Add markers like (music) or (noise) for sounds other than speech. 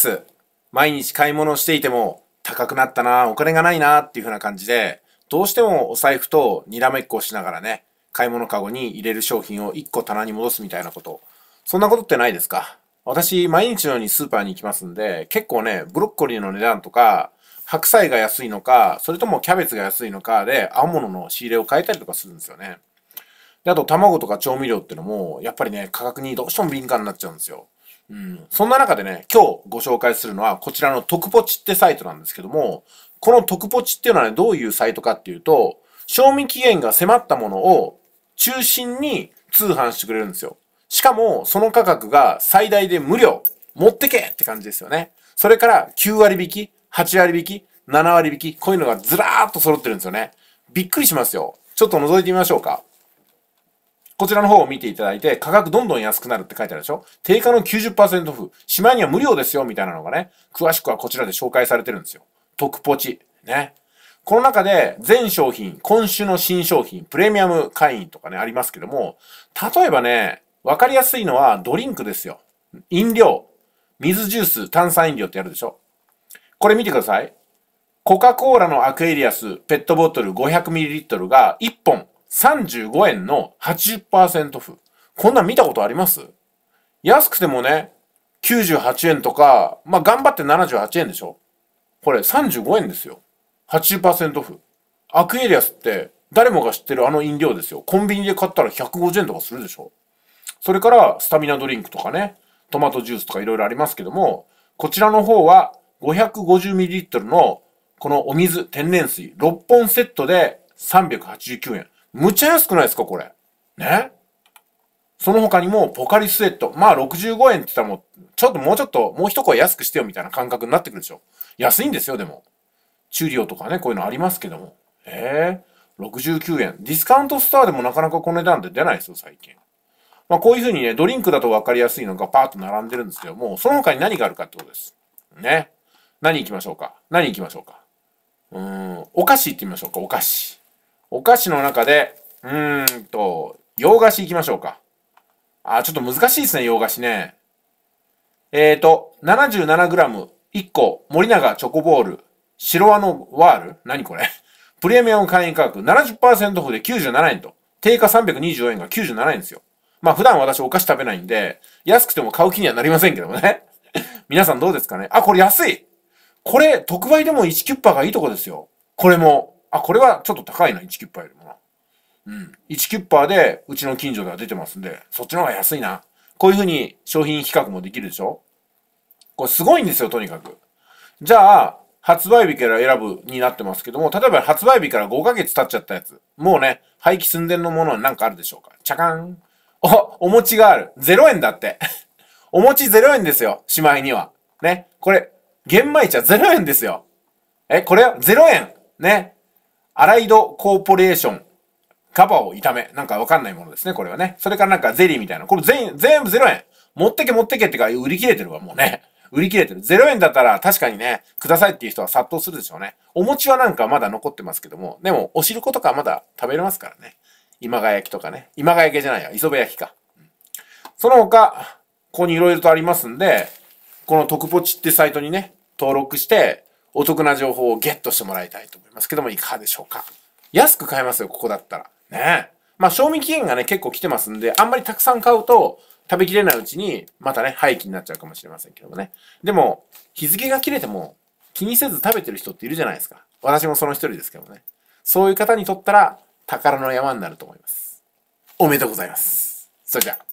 ス、毎日買い物していても高くなったな、お金がないなっていう風な感じで、どうしてもお財布とにらめっこしながらね、買い物かごに入れる商品を1個棚に戻すみたいなこと。そんなことってないですか私、毎日のようにスーパーに行きますんで、結構ね、ブロッコリーの値段とか、白菜が安いのか、それともキャベツが安いのかで、青物の仕入れを変えたりとかするんですよね。で、あと卵とか調味料ってのも、やっぱりね、価格にどうしても敏感になっちゃうんですよ。うん、そんな中でね、今日ご紹介するのは、こちらの特ポチってサイトなんですけども、この特ポチっていうのはね、どういうサイトかっていうと、賞味期限が迫ったものを中心に通販してくれるんですよ。しかも、その価格が最大で無料。持ってけって感じですよね。それから9割引き、8割引き、7割引き、こういうのがずらーっと揃ってるんですよね。びっくりしますよ。ちょっと覗いてみましょうか。こちらの方を見ていただいて、価格どんどん安くなるって書いてあるでしょ定価の90%オフ。しまいには無料ですよ、みたいなのがね、詳しくはこちらで紹介されてるんですよ。特ポチ。ね。この中で全商品、今週の新商品、プレミアム会員とかね、ありますけども、例えばね、わかりやすいのはドリンクですよ。飲料。水ジュース、炭酸飲料ってやるでしょこれ見てください。コカ・コーラのアクエリアスペットボトル 500ml が1本35円の80%オフ。こんなん見たことあります安くてもね、98円とか、まあ、頑張って78円でしょこれ35円ですよ。80%オフ。アクエリアスって誰もが知ってるあの飲料ですよ。コンビニで買ったら150円とかするでしょそれからスタミナドリンクとかね、トマトジュースとかいろいろありますけども、こちらの方は 550ml のこのお水、天然水6本セットで389円。むっちゃ安くないですか、これ。ね。その他にも、ポカリスエット。まあ、65円って言ったらもう、ちょっともうちょっと、もう一声安くしてよみたいな感覚になってくるでしょ。安いんですよ、でも。チューリオとかね、こういうのありますけども。ええー、69円。ディスカウントストアでもなかなかこの値段って出ないですよ、最近。まあ、こういうふうにね、ドリンクだと分かりやすいのがパーッと並んでるんですけども、その他に何があるかってことです。ね。何行きましょうか。何行きましょうか。うん、お菓子行ってみましょうか、お菓子。お菓子の中で、うーんと、洋菓子いきましょうか。あ、ちょっと難しいですね、洋菓子ね。えーと、77g、1個、森永チョコボール、白あのワール何これ (laughs) プレミアム会員価格70%オフで97円と。定価324円が97円ですよ。まあ普段私お菓子食べないんで、安くても買う気にはなりませんけどもね。(laughs) 皆さんどうですかねあ、これ安いこれ特売でも1キュッパーがいいとこですよ。これも。あ、これはちょっと高いな、1キュッパーよりもな。うん。1キュッパーで、うちの近所では出てますんで、そっちの方が安いな。こういうふうに商品比較もできるでしょこれすごいんですよ、とにかく。じゃあ、発売日から選ぶになってますけども、例えば発売日から5ヶ月経っちゃったやつ。もうね、廃棄寸前のものなんかあるでしょうかチャカン。お、お餅がある。0円だって。(laughs) お餅0円ですよ、しまいには。ね。これ、玄米茶0円ですよ。え、これ0円。ね。アライドコーポレーション、カバーを炒め。なんかわかんないものですね、これはね。それからなんかゼリーみたいな。これ全、全部0円。持ってけ持ってけってか、売り切れてるわ、もうね。売り切れてる。0円だったら確かにね、くださいっていう人は殺到するでしょうね。お餅はなんかまだ残ってますけども、でも、お汁粉とかまだ食べれますからね。今川焼きとかね。今川焼きじゃないや、磯部焼きか。その他、ここに色々とありますんで、この特ポチってサイトにね、登録して、お得な情報をゲットしてもらいたいと思います。ますけども、いかがでしょうか。安く買えますよ、ここだったら。ねまあ、賞味期限がね、結構来てますんで、あんまりたくさん買うと、食べきれないうちに、またね、廃棄になっちゃうかもしれませんけどもね。でも、日付が切れても、気にせず食べてる人っているじゃないですか。私もその一人ですけどね。そういう方にとったら、宝の山になると思います。おめでとうございます。それじゃあ。